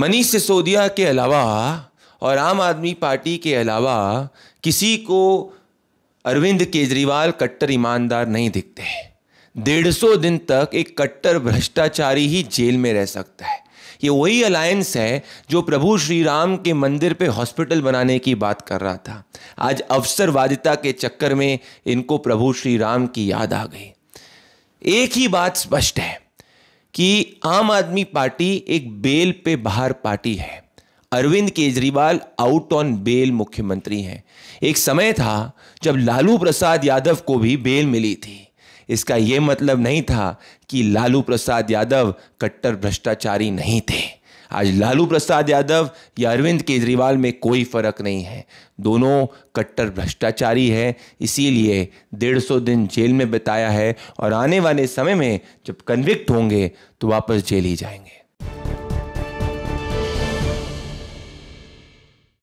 मनीष सिसोदिया के अलावा और आम आदमी पार्टी के अलावा किसी को अरविंद केजरीवाल कट्टर ईमानदार नहीं दिखते डेढ़ सौ दिन तक एक कट्टर भ्रष्टाचारी ही जेल में रह सकता है ये वही अलायंस है जो प्रभु श्री राम के मंदिर पे हॉस्पिटल बनाने की बात कर रहा था आज अवसरवादिता के चक्कर में इनको प्रभु श्री राम की याद आ गई एक ही बात स्पष्ट है कि आम आदमी पार्टी एक बेल पे बाहर पार्टी है Arvind Kejriwal out on bail मुख्यमंत्री हैं एक समय था जब लालू प्रसाद यादव को भी बेल मिली थी इसका यह मतलब नहीं था कि लालू प्रसाद यादव कट्टर भ्रष्टाचारी नहीं थे आज लालू प्रसाद यादव या अरविंद केजरीवाल में कोई फर्क नहीं है दोनों कट्टर भ्रष्टाचारी है इसीलिए डेढ़ सौ दिन जेल में बिताया है और आने वाले समय में जब कन्विक्ट होंगे तो वापस जेल ही जाएंगे